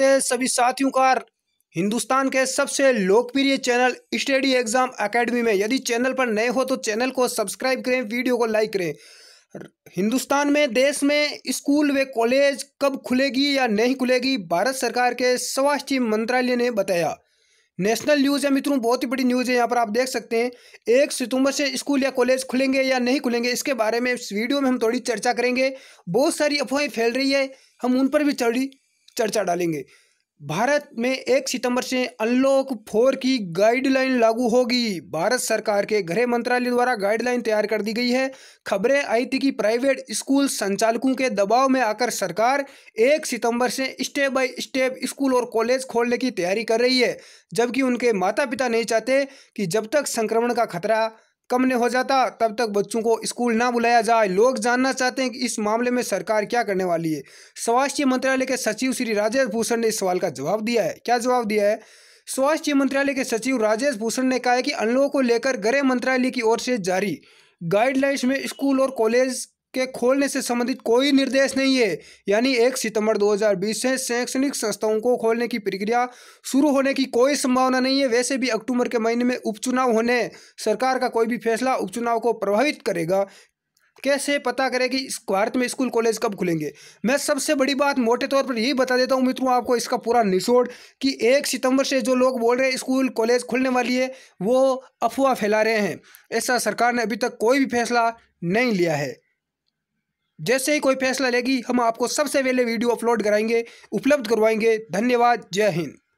सभी साथियों का हिंदुस्तान के सबसे लोकप्रिय चैनल स्टडी एग्जाम एकेडमी में यदि चैनल पर नए हो तो चैनल को सब्सक्राइब करें वीडियो को लाइक करें हिंदुस्तान में देश में स्कूल व कॉलेज कब खुलेगी या नहीं खुलेगी भारत सरकार के स्वास्थ्य मंत्रालय ने बताया नेशनल न्यूज़ है मित्रों बहुत ही बड़ी न्यूज़ है यहाँ पर आप देख सकते हैं एक सितंबर से स्कूल या कॉलेज खुलेंगे या नहीं खुलेंगे इसके बारे में इस वीडियो में हम थोड़ी चर्चा करेंगे बहुत सारी अफवाहें फैल रही है हम उन पर भी थोड़ी चर्चा डालेंगे भारत में एक सितंबर से अनलॉक फोर की गाइडलाइन लागू होगी भारत सरकार के गृह मंत्रालय द्वारा गाइडलाइन तैयार कर दी गई है खबरें आई थी कि प्राइवेट स्कूल संचालकों के दबाव में आकर सरकार एक सितंबर से स्टेप बाय स्टेप स्कूल और कॉलेज खोलने की तैयारी कर रही है जबकि उनके माता पिता नहीं चाहते कि जब तक संक्रमण का खतरा कम नहीं हो जाता तब तक बच्चों को स्कूल ना बुलाया जाए लोग जानना चाहते हैं कि इस मामले में सरकार क्या करने वाली है स्वास्थ्य मंत्रालय के सचिव श्री राजेश भूषण ने इस सवाल का जवाब दिया है क्या जवाब दिया है स्वास्थ्य मंत्रालय के सचिव राजेश भूषण ने कहा है कि अनलॉक को लेकर गृह मंत्रालय की ओर से जारी गाइडलाइंस में स्कूल और कॉलेज के खोलने से संबंधित कोई निर्देश नहीं है यानी 1 सितंबर 2020 से शैक्षणिक संस्थाओं को खोलने की प्रक्रिया शुरू होने की कोई संभावना नहीं है वैसे भी अक्टूबर के महीने में उपचुनाव होने सरकार का कोई भी फैसला उपचुनाव को प्रभावित करेगा कैसे पता करें कि भारत में स्कूल कॉलेज कब खुलेंगे मैं सबसे बड़ी बात मोटे तौर पर यही बता देता हूँ मित्रों आपको इसका पूरा निचोड़ कि एक सितंबर से जो लोग बोल रहे हैं स्कूल कॉलेज खुलने वाली है वो अफवाह फैला रहे हैं ऐसा सरकार ने अभी तक कोई भी फैसला नहीं लिया है जैसे ही कोई फैसला लेगी हम आपको सबसे पहले वीडियो अपलोड कराएंगे उपलब्ध करवाएंगे धन्यवाद जय हिंद